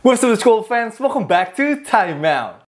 What's up school fans, welcome back to Time Out.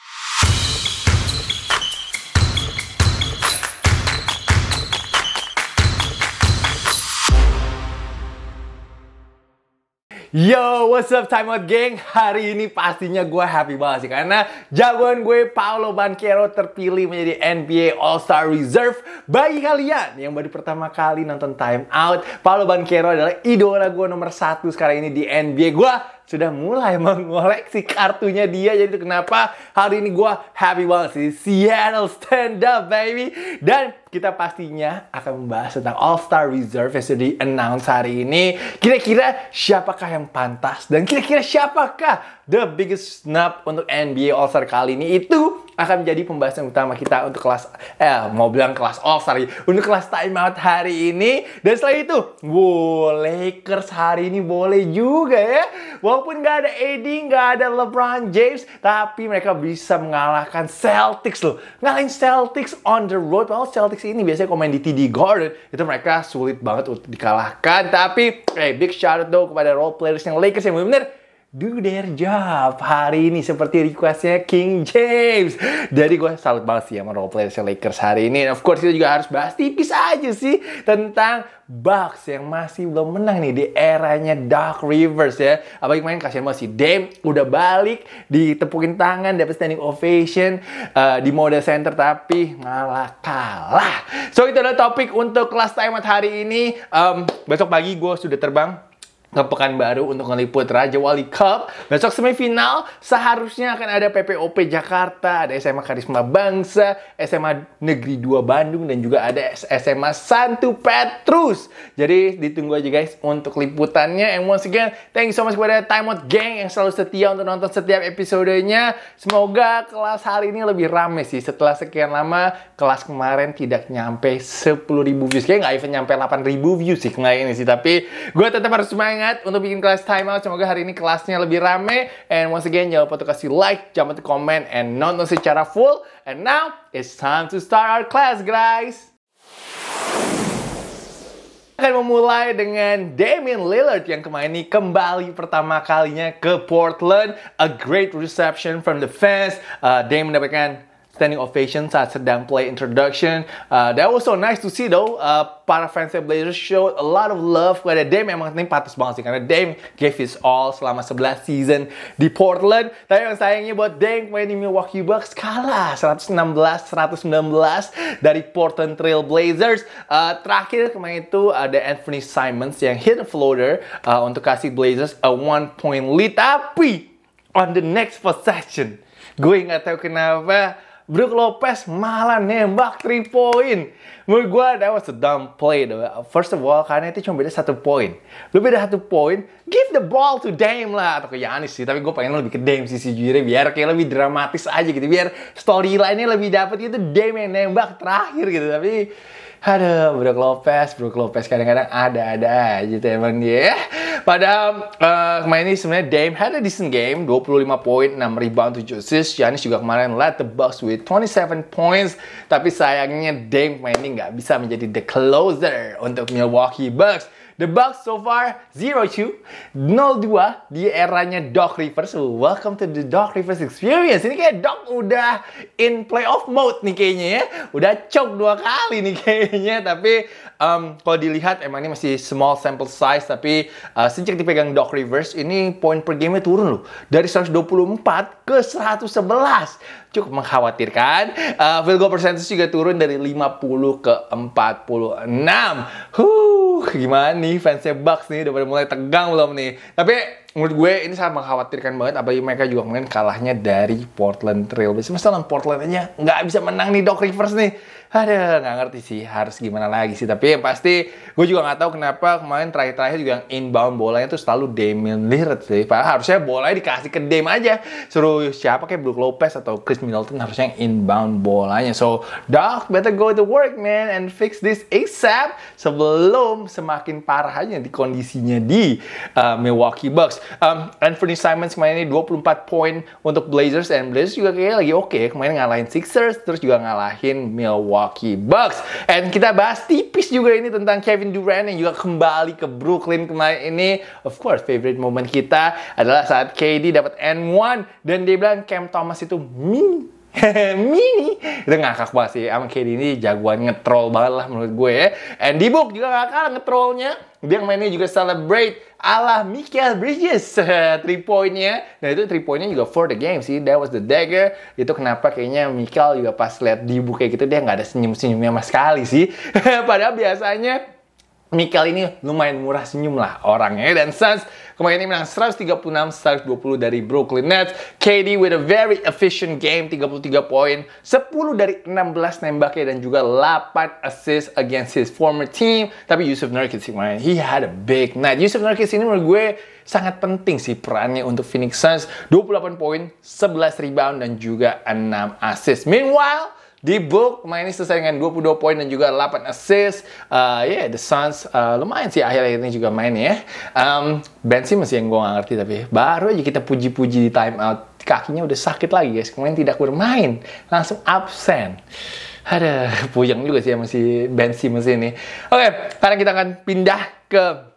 Yo, what's up Timeout Out Gang? Hari ini pastinya gue happy banget sih Karena jagoan gue Paolo Banquero terpilih menjadi NBA All-Star Reserve Bagi kalian yang baru pertama kali nonton Timeout. Paolo Banquero adalah idola gue nomor satu sekarang ini di NBA Gue sudah mulai mengoleksi kartunya dia. Jadi kenapa hari ini gue happy banget sih. Seattle stand up baby. Dan kita pastinya akan membahas tentang All Star Reserve yang sudah di announce hari ini. Kira-kira siapakah yang pantas dan kira-kira siapakah the biggest snap untuk NBA All Star kali ini itu akan menjadi pembahasan utama kita untuk kelas eh mau bilang kelas star sorry untuk kelas time out hari ini dan setelah itu wow Lakers hari ini boleh juga ya walaupun nggak ada AD nggak ada LeBron James tapi mereka bisa mengalahkan Celtics loh ngalahin Celtics on the road well Celtics ini biasanya komen di TD Garden itu mereka sulit banget untuk dikalahkan tapi eh hey, big shout out dong kepada role players yang Lakers yang benar-benar do their job hari ini seperti requestnya King James Jadi gue salut banget sih sama role player Lakers hari ini of course itu juga harus bahas tipis aja sih tentang Bucks yang masih belum menang nih di eranya Dark Rivers ya Apa yang main kasihan banget sih Dame udah balik ditepukin tangan dapat standing ovation uh, di mode center tapi malah kalah so itu adalah topik untuk last time hari ini um, besok pagi gue sudah terbang Nah, ke baru untuk ngeliput Raja Wali Cup. Besok semifinal seharusnya akan ada PPOP Jakarta, ada SMA Karisma Bangsa, SMA Negeri 2 Bandung, dan juga ada SMA Santu Petrus. Jadi ditunggu aja guys untuk liputannya. And once again, thank you so much kepada Time Out Gang yang selalu setia untuk nonton setiap episodenya. Semoga kelas hari ini lebih rame sih. Setelah sekian lama, kelas kemarin tidak nyampe 10.000 views. Kayaknya nggak even nyampe 8.000 views sih kemarin ini sih. Tapi gue tetap harus main semangat untuk bikin kelas timeout. Semoga hari ini kelasnya lebih rame. And once again, jangan lupa untuk kasih like, jangan lupa comment, and nonton secara full. And now, it's time to start our class, guys! akan memulai dengan Damian Lillard yang kemarin ini kembali pertama kalinya ke Portland. A great reception from the fans. Uh, Damian mendapatkan standing ovation saat sedang play introduction. Uh, that was so nice to see though. Uh, para fans Blazers showed a lot of love kepada Dame. Emang ini patut banget sih karena Dame gave his all selama 11 season di Portland. Tapi yang sayangnya buat Dame main di Milwaukee Bucks kalah 116-119 dari Portland Trail Blazers. Uh, terakhir kemarin itu ada Anthony Simons yang hit a floater uh, untuk kasih Blazers a one point lead. Tapi on the next possession, gue nggak tahu kenapa Brook Lopez malah nembak 3 poin. Menurut gue, that was a dumb play. Though. First of all, karena itu cuma beda satu poin. Lu beda satu poin, give the ball to Dame lah. Atau ke Yanis sih, tapi gue pengen lebih ke Dame sih sejujurnya. Biar kayak lebih dramatis aja gitu. Biar storyline-nya lebih dapet gitu. Dame yang nembak terakhir gitu. Tapi ada Brook Lopez, Brook Lopez kadang-kadang ada-ada aja tuh emang dia. Padahal uh, kemarin ini sebenarnya Dame had a decent game, 25 point, 6 rebound, 7 assist. Giannis juga kemarin led the Bucks with 27 points, tapi sayangnya Dame kemarin ini nggak bisa menjadi the closer untuk Milwaukee Bucks. The Bucks so far 0-2, 0-2 di eranya Doc Rivers. Welcome to the Doc Rivers experience. Ini kayak Doc udah in playoff mode nih kayaknya ya. Udah cok dua kali nih kayaknya. Tapi um, kalau dilihat emang ini masih small sample size. Tapi uh, sejak dipegang Doc Rivers ini poin per game nya turun loh. Dari 124 ke 111. Cukup mengkhawatirkan. Uh, field goal percentage juga turun dari 50 ke 46. Huh uh gimana nih fansnya Bucks nih udah pada mulai tegang belum nih. Tapi menurut gue ini sangat mengkhawatirkan banget apalagi mereka juga kemarin kalahnya dari Portland Trail Blazers. Masalah Portland nggak bisa menang nih Doc Rivers nih ada nggak ngerti sih harus gimana lagi sih. Tapi yang pasti gue juga nggak tahu kenapa kemarin terakhir-terakhir juga yang inbound bolanya tuh selalu Damian Lillard sih. Padahal harusnya bola dikasih ke Dame aja. Suruh siapa kayak Brook Lopez atau Chris Middleton harusnya yang inbound bolanya. So, Doc better go to work man and fix this ASAP sebelum semakin parah aja di kondisinya di uh, Milwaukee Bucks. Um, Anthony Simons kemarin ini 24 point untuk Blazers and Blazers juga kayak lagi oke. Okay. Ya. Kemarin ngalahin Sixers terus juga ngalahin Milwaukee Milwaukee Bucks. And kita bahas tipis juga ini tentang Kevin Durant yang juga kembali ke Brooklyn kemarin ini. Of course, favorite moment kita adalah saat KD dapat N1 dan dia bilang Cam Thomas itu me Mini itu ngakak banget sih emang KD ini jagoan ngetrol banget lah menurut gue ya and di book juga gak kalah ngetrolnya dia yang mainnya juga celebrate ala Michael Bridges 3 pointnya nah itu 3 pointnya juga for the game sih that was the dagger itu kenapa kayaknya Michael juga pas liat di book kayak gitu dia gak ada senyum senyumnya sama sekali sih padahal biasanya Mikel ini lumayan murah senyum lah orangnya dan Suns kemarin ini menang 136-120 dari Brooklyn Nets. KD with a very efficient game 33 poin, 10 dari 16 nembaknya dan juga 8 assist against his former team. Tapi Yusuf Nurkic main, he had a big night. Yusuf Nurkic ini menurut gue sangat penting sih perannya untuk Phoenix Suns. 28 poin, 11 rebound dan juga 6 assist. Meanwhile, di book, mainnya selesai dengan 22 poin dan juga 8 assist. Uh, ya, yeah, the Suns uh, lumayan sih akhir-akhir ini juga main ya. Um, ben Simmons yang gue gak ngerti tapi baru aja kita puji-puji di time out Kakinya udah sakit lagi guys, kemarin tidak bermain. Langsung absen. Ada puyeng juga sih masih Ben masih ini. Oke, okay, sekarang kita akan pindah ke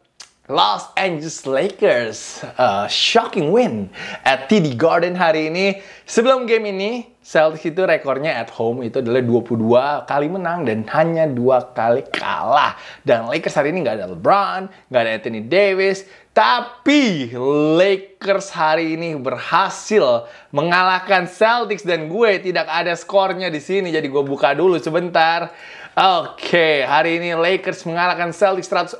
Los Angeles Lakers uh, shocking win at TD Garden hari ini. Sebelum game ini, Celtics itu rekornya at home itu adalah 22 kali menang dan hanya dua kali kalah. Dan Lakers hari ini nggak ada LeBron, nggak ada Anthony Davis, tapi Lakers hari ini berhasil mengalahkan Celtics dan gue tidak ada skornya di sini jadi gue buka dulu sebentar. Oke, okay, hari ini Lakers mengalahkan Celtics 114-105.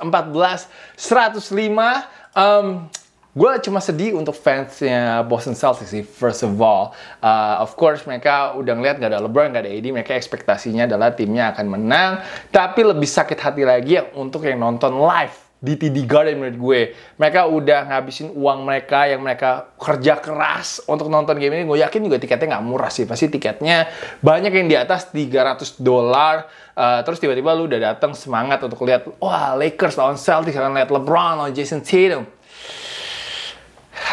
Um, gue cuma sedih untuk fansnya Boston Celtics sih, first of all. Uh, of course, mereka udah ngeliat gak ada LeBron, gak ada AD, mereka ekspektasinya adalah timnya akan menang. Tapi lebih sakit hati lagi yang untuk yang nonton live di TD Garden menurut gue. Mereka udah ngabisin uang mereka yang mereka kerja keras untuk nonton game ini. Gue yakin juga tiketnya nggak murah sih. Pasti tiketnya banyak yang di atas 300 dolar. Uh, terus tiba-tiba lu udah datang semangat untuk lihat, wah Lakers lawan Celtics, lawan lihat LeBron lawan Jason Tatum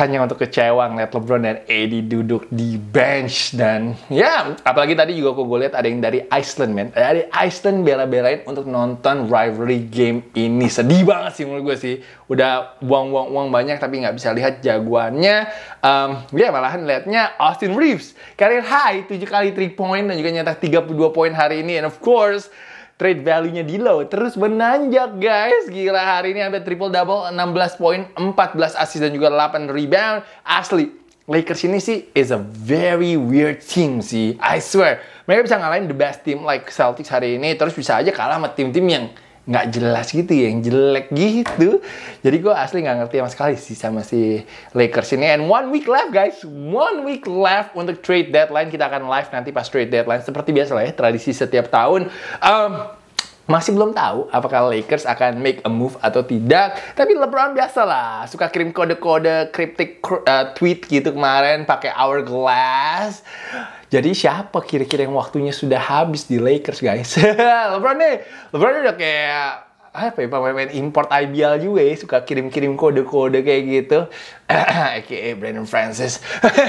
hanya untuk kecewa ngeliat LeBron dan AD duduk di bench dan ya yeah, apalagi tadi juga aku gue lihat ada yang dari Iceland men, eh, dari Iceland bela-belain untuk nonton rivalry game ini sedih banget sih menurut gue sih udah uang-uang uang banyak tapi nggak bisa lihat jagoannya um, ya malahan liatnya Austin Reeves karir high tujuh kali three point dan juga nyetak 32 poin hari ini and of course trade value-nya di low terus menanjak guys. Gila hari ini hampir triple double 16 poin, 14 assist dan juga 8 rebound. Asli Lakers ini sih is a very weird team sih. I swear. Mereka bisa ngalahin the best team like Celtics hari ini. Terus bisa aja kalah sama tim-tim yang nggak jelas gitu ya, yang jelek gitu. Jadi gue asli nggak ngerti sama sekali sih sama si Lakers ini. And one week left guys, one week left untuk trade deadline. Kita akan live nanti pas trade deadline. Seperti biasa lah ya, tradisi setiap tahun. Um, masih belum tahu apakah Lakers akan make a move atau tidak. Tapi LeBron biasalah suka kirim kode-kode kriptik uh, eh, tweet gitu kemarin pakai hourglass. Jadi siapa kira-kira yang waktunya sudah habis di Lakers guys? LeBron nih, LeBron udah kayak apa ya pemain import IBL juga ya suka kirim-kirim kode-kode kayak gitu. Aka Brandon Francis.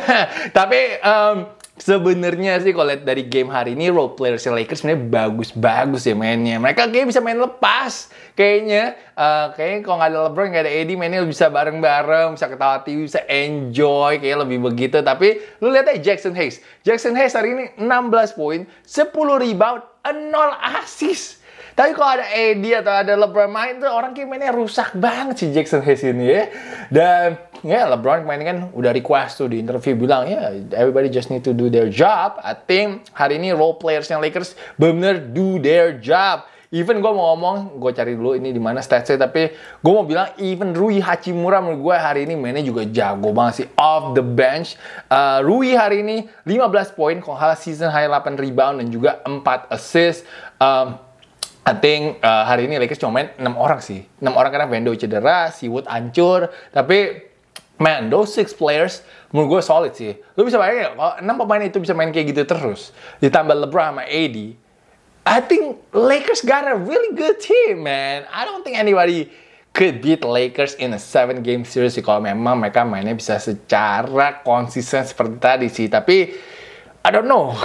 Tapi um, Sebenarnya sih kalau lihat dari game hari ini role player si Lakers sebenarnya bagus-bagus ya mainnya. Mereka kayak bisa main lepas kayaknya. Uh, kayaknya kalau nggak ada LeBron nggak ada AD mainnya bisa bareng-bareng, bisa ketawa TV, bisa enjoy kayak lebih begitu. Tapi lu lihat aja Jackson Hayes. Jackson Hayes hari ini 16 poin, 10 rebound, 0 assist tapi kalau ada AD atau ada LeBron main tuh orang kayak mainnya rusak banget si Jackson Hayes ini ya. Dan ya LeBron kemarin kan udah request tuh di interview bilang ya yeah, everybody just need to do their job. I think hari ini role players yang Lakers bener do their job. Even gue mau ngomong, gue cari dulu ini di mana statsnya, tapi gue mau bilang even Rui Hachimura menurut gue hari ini mainnya juga jago banget sih off the bench. Uh, Rui hari ini 15 poin, kalau season high 8 rebound dan juga 4 assist. Um, I think uh, hari ini Lakers cuma main 6 orang sih. 6 orang karena Vendo cedera, Wood hancur. Tapi, man, those six players menurut gue solid sih. Lu bisa bayangin kalau 6 pemain itu bisa main kayak gitu terus. Ditambah LeBron sama AD. I think Lakers got a really good team, man. I don't think anybody could beat Lakers in a 7 game series Kalau memang mereka mainnya bisa secara konsisten seperti tadi sih. Tapi, I don't know.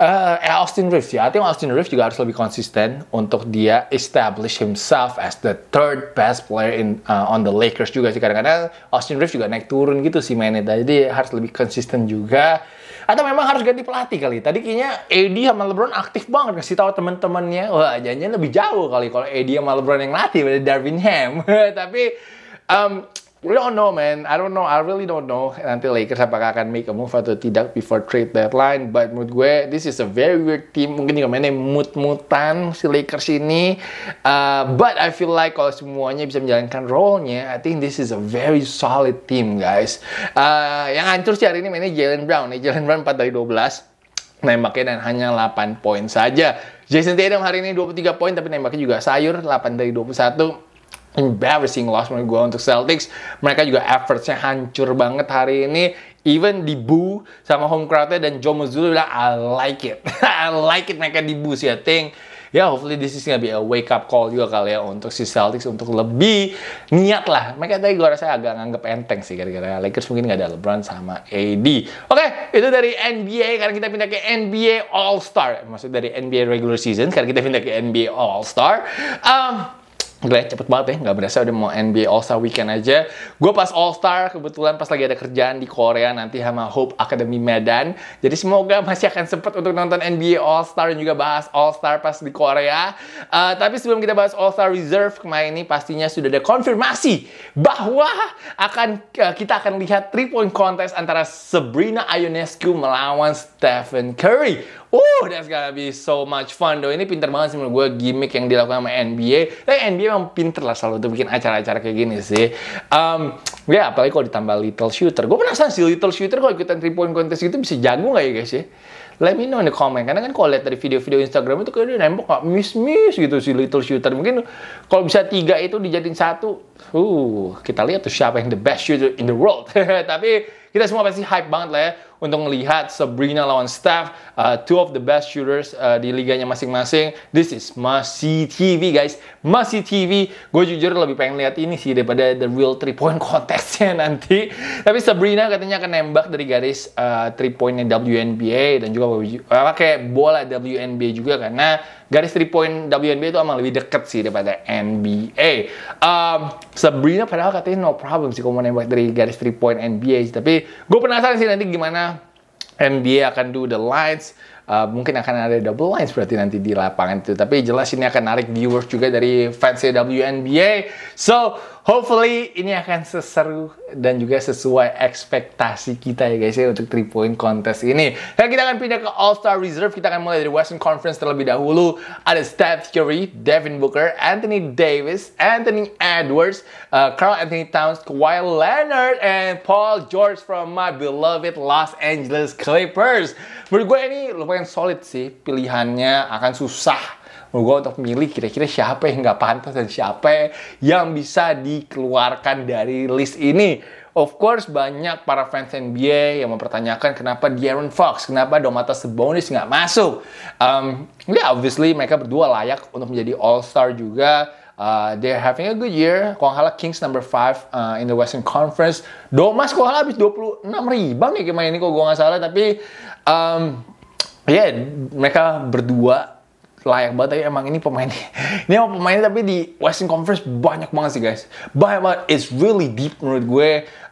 Uh, Austin Reeves ya, I think Austin Reeves juga harus lebih konsisten untuk dia establish himself as the third best player in uh, on the Lakers juga sih kadang Austin Reeves juga naik turun gitu sih mainnya, jadi harus lebih konsisten juga. Atau memang harus ganti pelatih kali. Tadi kayaknya AD sama LeBron aktif banget kasih tahu teman-temannya, wah janjinya lebih jauh kali kalau AD sama LeBron yang latih dari Darvin Ham. Tapi um, We don't know, man. I don't know. I really don't know nanti Lakers apakah akan make a move atau tidak before trade deadline. But mood gue, this is a very weird team. Mungkin juga mainnya mut-mutan si Lakers ini. Uh, but I feel like kalau semuanya bisa menjalankan role-nya, I think this is a very solid team, guys. Uh, yang hancur sih hari ini mainnya Jalen Brown. Nih Jalen Brown 4 dari 12 nembaknya dan hanya 8 poin saja. Jason Tatum hari ini 23 poin tapi nembaknya juga sayur 8 dari 21 embarrassing loss menurut gue untuk Celtics. Mereka juga effortnya hancur banget hari ini. Even di dibu sama home crowdnya dan Joe Mazzullo bilang, I like it. I like it mereka di dibu sih, I think. Ya, yeah, hopefully this is gonna be a wake up call juga kali ya untuk si Celtics untuk lebih niat lah. Mereka tadi gue rasa agak nganggep enteng sih gara-gara Lakers mungkin gak ada LeBron sama AD. Oke, okay, itu dari NBA. Karena kita pindah ke NBA All Star. Maksud dari NBA regular season. Karena kita pindah ke NBA All Star. Um, Gila cepet banget ya, nggak berasa udah mau NBA All Star Weekend aja. Gue pas All Star kebetulan pas lagi ada kerjaan di Korea nanti sama Hope Academy Medan. Jadi semoga masih akan sempet untuk nonton NBA All Star dan juga bahas All Star pas di Korea. Uh, tapi sebelum kita bahas All Star Reserve kemarin ini pastinya sudah ada konfirmasi bahwa akan uh, kita akan lihat three point contest antara Sabrina Ionescu melawan Stephen Curry Uh, that's gonna be so much fun. Though ini pinter banget sih menurut gue gimmick yang dilakukan sama NBA. Tapi eh, NBA emang pinter lah selalu tuh bikin acara-acara kayak gini sih. Um, ya apalagi kalau ditambah Little Shooter. Gue penasaran sih Little Shooter kalau ikutan 3 point contest gitu bisa jago nggak ya guys ya? Let me know in the comment. Karena kan kalau lihat dari video-video Instagram itu kayaknya nembok nggak miss-miss gitu si Little Shooter. Mungkin kalau bisa tiga itu dijadiin satu. Uh, kita lihat tuh siapa yang the best shooter in the world. Tapi kita semua pasti hype banget lah ya untuk melihat Sabrina lawan Steph, uh, two of the best shooters uh, di liganya masing-masing. This is masih TV guys, masih TV. Gue jujur lebih pengen lihat ini sih daripada the real three point contestnya nanti. Tapi Sabrina katanya akan nembak dari garis uh, three pointnya WNBA dan juga uh, pakai bola WNBA juga karena garis three point WNBA itu emang lebih deket sih daripada NBA. Um, Sabrina padahal katanya no problem sih kalau mau nembak dari garis three point NBA. Tapi gue penasaran sih nanti gimana NBA akan do the lights. Uh, mungkin akan ada double lines berarti nanti di lapangan itu. Tapi jelas ini akan narik viewers juga dari fans WNBA. So, Hopefully ini akan seseru dan juga sesuai ekspektasi kita ya guys ya untuk 3 point contest ini. Dan kita akan pindah ke All Star Reserve. Kita akan mulai dari Western Conference terlebih dahulu. Ada Steph Curry, Devin Booker, Anthony Davis, Anthony Edwards, uh, Carl Anthony Towns, Kawhi Leonard, and Paul George from my beloved Los Angeles Clippers. Menurut gue ini lumayan solid sih pilihannya akan susah gue untuk milih kira-kira siapa yang nggak pantas dan siapa yang bisa dikeluarkan dari list ini. Of course, banyak para fans NBA yang mempertanyakan kenapa De'Aaron Fox, kenapa Domantas Sabonis nggak masuk. Um, ya, yeah, obviously mereka berdua layak untuk menjadi All-Star juga. Uh, they're having a good year. Kalau Kings number 5 uh, in the Western Conference. Domas kalau habis 26 ribang nih gimana ini kok gue nggak salah. Tapi um, ya yeah, mereka berdua layak banget tapi emang ini pemainnya ini emang pemainnya tapi di Western Conference banyak banget sih guys banyak banget it's really deep menurut gue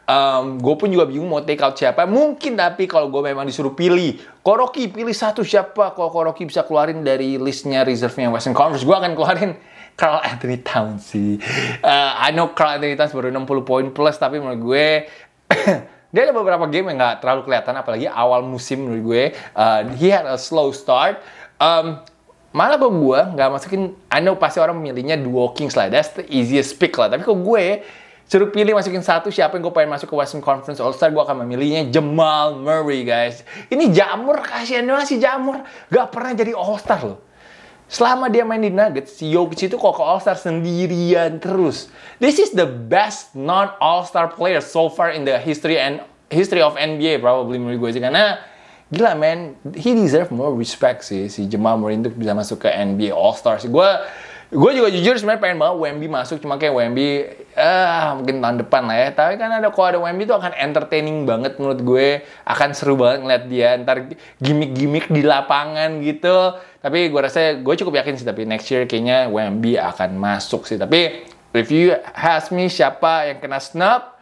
um, gue pun juga bingung mau take out siapa mungkin tapi kalau gue memang disuruh pilih Koroki pilih satu siapa kalau Koroki bisa keluarin dari listnya reserve-nya Western Conference gue akan keluarin Carl Anthony Towns sih uh, I know Carl Anthony Towns baru 60 poin plus tapi menurut gue dia ada beberapa game yang nggak terlalu kelihatan apalagi awal musim menurut gue uh, he had a slow start um, malah kok gue nggak masukin I know pasti orang memilihnya duo Kings lah that's the easiest pick lah tapi kok gue suruh pilih masukin satu siapa yang gue pengen masuk ke Western Conference All Star gue akan memilihnya Jamal Murray guys ini jamur kasihan banget si jamur gak pernah jadi All Star loh selama dia main di Nuggets, si Jokic itu kok ke All-Star sendirian terus. This is the best non All-Star player so far in the history and history of NBA probably menurut gue sih karena gila man he deserve more respect sih si Jamal Murray untuk bisa masuk ke NBA All Star sih gue gue juga jujur sebenarnya pengen banget Wemby masuk cuma kayak Wemby ah mungkin tahun depan lah ya tapi kan ada kalau ada Wemby itu akan entertaining banget menurut gue akan seru banget ngeliat dia ntar gimmick-gimmick di lapangan gitu tapi gue rasa gue cukup yakin sih tapi next year kayaknya Wemby akan masuk sih tapi review Hasmi siapa yang kena snap?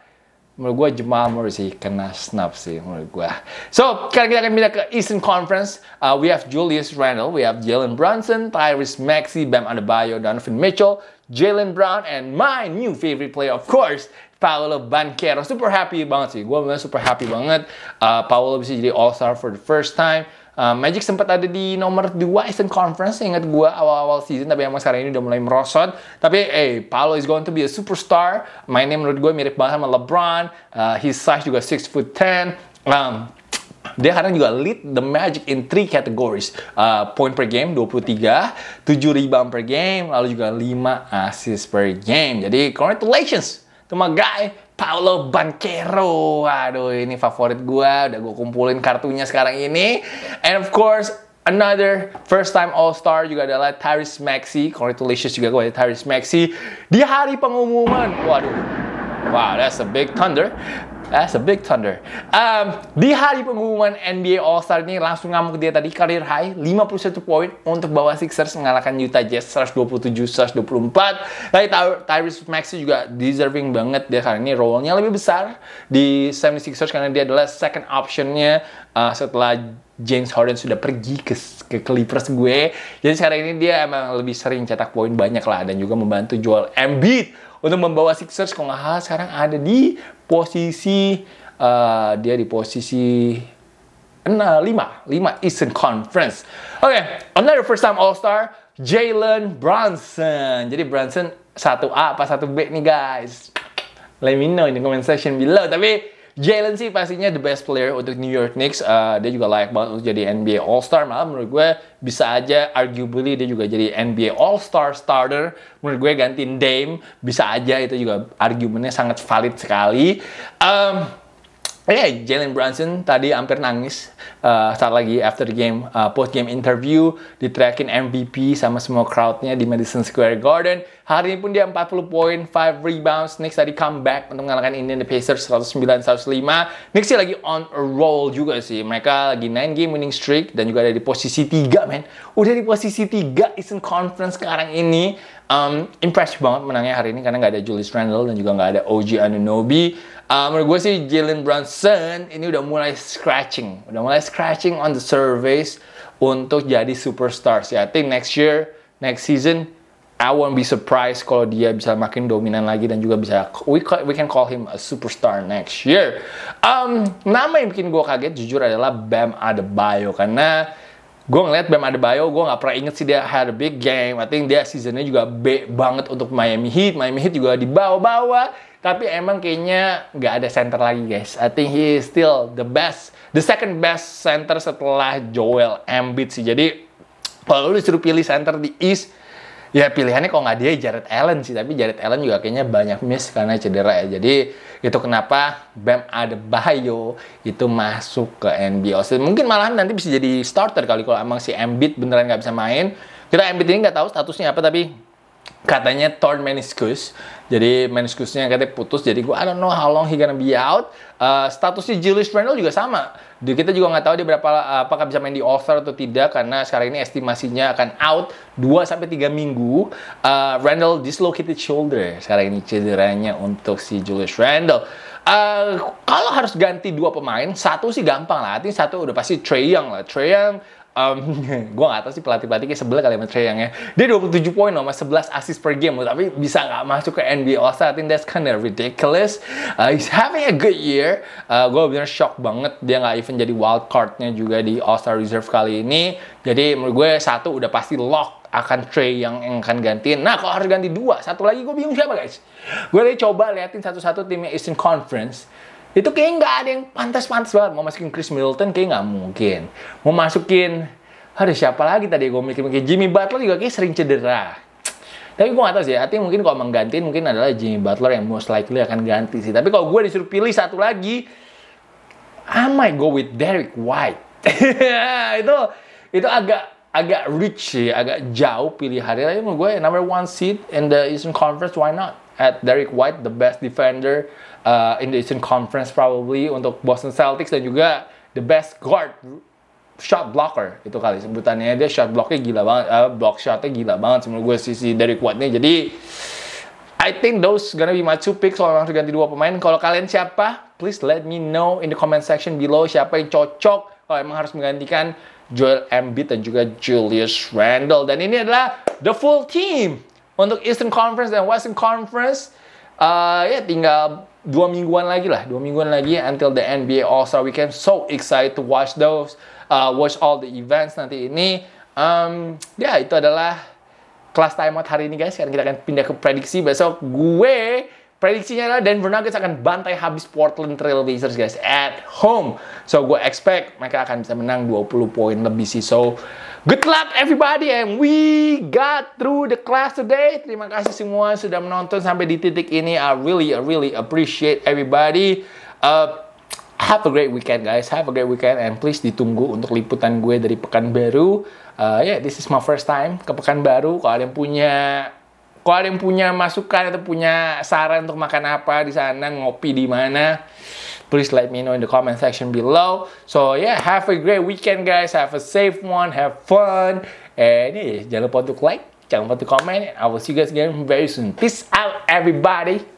menurut gue Jamal Murray sih kena snap sih menurut gue. So sekarang kita akan pindah ke Eastern Conference. Uh, we have Julius Randle, we have Jalen Brunson, Tyrese Maxey, Bam Adebayo, Donovan Mitchell, Jalen Brown, and my new favorite player of course, Paolo Banquero. Super happy banget sih, gue bener super happy banget. Uh, Paolo bisa jadi All Star for the first time. Eh, Magic sempat ada di nomor 2 Eastern Conference, ingat gue awal-awal season, tapi emang sekarang ini udah mulai merosot. Tapi, eh, hey, Paolo is going to be a superstar. Mainnya menurut gue mirip banget sama LeBron. Uh, his size juga 6 foot 10. Um, dia kadang juga lead the Magic in three categories. Uh, point per game 23, 7 rebound per game, lalu juga 5 assist per game. Jadi, congratulations to my guy Paulo Banchero. Aduh, ini favorit gue. Udah gue kumpulin kartunya sekarang ini. And of course, another first time All Star juga adalah Tyrese Maxi. Congratulations juga kepada Tyrese Maxi di hari pengumuman. Waduh. Wow, that's a big thunder. That's a big thunder. Um, di hari pengumuman NBA All-Star ini langsung ngamuk dia tadi karir high 51 poin untuk bawa Sixers mengalahkan Utah Jazz 127-124. Tapi Tyrese Maxey juga deserving banget dia karena ini role-nya lebih besar di 76ers karena dia adalah second optionnya uh, setelah James Harden sudah pergi ke, ke Clippers gue. Jadi sekarang ini dia emang lebih sering cetak poin banyak lah dan juga membantu jual Embiid untuk membawa Sixers kalau nggak salah sekarang ada di posisi uh, dia di posisi enam lima lima Eastern Conference. Oke, okay, another first time All-Star, Jalen Brunson. Jadi Brunson satu a apa satu b nih guys? Let me know in the comment section below. Tapi Jalen sih pastinya the best player untuk New York Knicks. Uh, dia juga layak banget untuk jadi NBA All Star. Malah menurut gue bisa aja arguably dia juga jadi NBA All Star starter. Menurut gue gantiin Dame bisa aja itu juga argumennya sangat valid sekali. Um, Ya, yeah, Jalen Brunson tadi hampir nangis uh, saat lagi after the game, uh, eh, post game interview, diteriakin MVP sama semua crowdnya di Madison Square Garden Hari ini pun dia 40 poin, 5 rebounds. Knicks tadi comeback untuk mengalahkan Indiana Pacers 109-105. Knicks sih lagi on a roll juga sih. Mereka lagi 9 game winning streak dan juga ada di posisi 3, men. Udah di posisi 3 Eastern Conference sekarang ini. Um, impressive banget menangnya hari ini karena nggak ada Julius Randle dan juga nggak ada OG Anunobi. Uh, menurut gue sih Jalen Brunson ini udah mulai scratching, udah mulai scratching on the surface untuk jadi superstars. Ya, I think next year, next season I won't be surprised kalau dia bisa makin dominan lagi dan juga bisa we call, we can call him a superstar next year. Um, nama yang bikin gue kaget jujur adalah Bam Adebayo karena gue ngeliat Bam Adebayo gue nggak pernah inget sih dia had a big game. I think dia seasonnya juga B banget untuk Miami Heat. Miami Heat juga di bawah-bawah. tapi emang kayaknya nggak ada center lagi guys. I think he is still the best, the second best center setelah Joel Embiid sih. Jadi kalau lu disuruh pilih center di East ya pilihannya kok nggak dia Jared Allen sih tapi Jared Allen juga kayaknya banyak miss karena cedera ya jadi itu kenapa Bam Adebayo itu masuk ke NBA All-Star mungkin malahan nanti bisa jadi starter kali kalau emang si Embiid beneran nggak bisa main kita Embiid ini nggak tahu statusnya apa tapi katanya torn meniscus. Jadi meniscusnya katanya putus. Jadi gue I don't know how long he gonna be out. Uh, statusnya Julius Randle juga sama. Di, kita juga nggak tahu dia berapa eh, apakah bisa main di All atau tidak karena sekarang ini estimasinya akan out 2 sampai tiga minggu. Uh, Randle dislocated shoulder. Sekarang ini cederanya untuk si Julius Randle. Uh, kalau harus ganti dua pemain, satu sih gampang lah. Artinya satu udah pasti Trey Young lah. Trey Young um, gue gak tau sih pelatih-pelatih kayak sebelah kali sama ya Trae Young ya. Dia 27 poin sama 11 assist per game, tapi bisa gak masuk ke NBA All-Star. I think that's kind of ridiculous. Uh, he's having a good year. Uh, gue bener shock banget dia gak even jadi wild cardnya juga di All-Star Reserve kali ini. Jadi menurut gue satu udah pasti lock akan Trey yang, yang akan gantiin. Nah, kalau harus ganti dua, satu lagi gue bingung siapa guys. Gue tadi coba liatin satu-satu timnya Eastern Conference itu kayak nggak ada yang pantas-pantas banget. Mau masukin Chris Middleton kayak nggak mungkin. Mau masukin, ada siapa lagi tadi gue mikir mikir Jimmy Butler juga kayak sering cedera. Tapi gue gak tau sih, hati mungkin kalau menggantiin mungkin adalah Jimmy Butler yang most likely akan ganti sih. Tapi kalau gue disuruh pilih satu lagi, I might go with Derek White. itu itu agak agak rich sih, agak jauh pilihannya. Tapi menurut gue ya, number one seat in the Eastern Conference, why not? at Derek White the best defender uh, in the Eastern Conference probably untuk Boston Celtics dan juga the best guard shot blocker itu kali sebutannya dia shot blocknya gila banget uh, block shotnya gila banget Semua gue sisi Derek White nih jadi I think those gonna be my two picks kalau harus ganti dua pemain. Kalau kalian siapa, please let me know in the comment section below siapa yang cocok kalau emang harus menggantikan Joel Embiid dan juga Julius Randle. Dan ini adalah the full team. Untuk Eastern Conference dan Western Conference, uh, ya tinggal dua mingguan lagi lah, dua mingguan lagi until the NBA All Star Weekend. So excited to watch those, uh, watch all the events nanti ini. Um, ya itu adalah kelas timeout hari ini guys. Sekarang kita akan pindah ke prediksi besok gue Prediksinya adalah Denver Nuggets akan bantai habis Portland Trail Blazers guys at home. So gue expect mereka akan bisa menang 20 poin lebih sih. So good luck everybody and we got through the class today. Terima kasih semua sudah menonton sampai di titik ini. I really I really appreciate everybody. Uh, Have a great weekend guys, have a great weekend and please ditunggu untuk liputan gue dari Pekanbaru. Uh, yeah, this is my first time ke Pekanbaru. Kalau ada yang punya kalau ada yang punya masukan atau punya saran untuk makan apa di sana, ngopi di mana, please let me know in the comment section below. So yeah, have a great weekend guys. Have a safe one. Have fun. And yeah, jangan lupa untuk like, jangan lupa untuk comment. I will see you guys again very soon. Peace out everybody.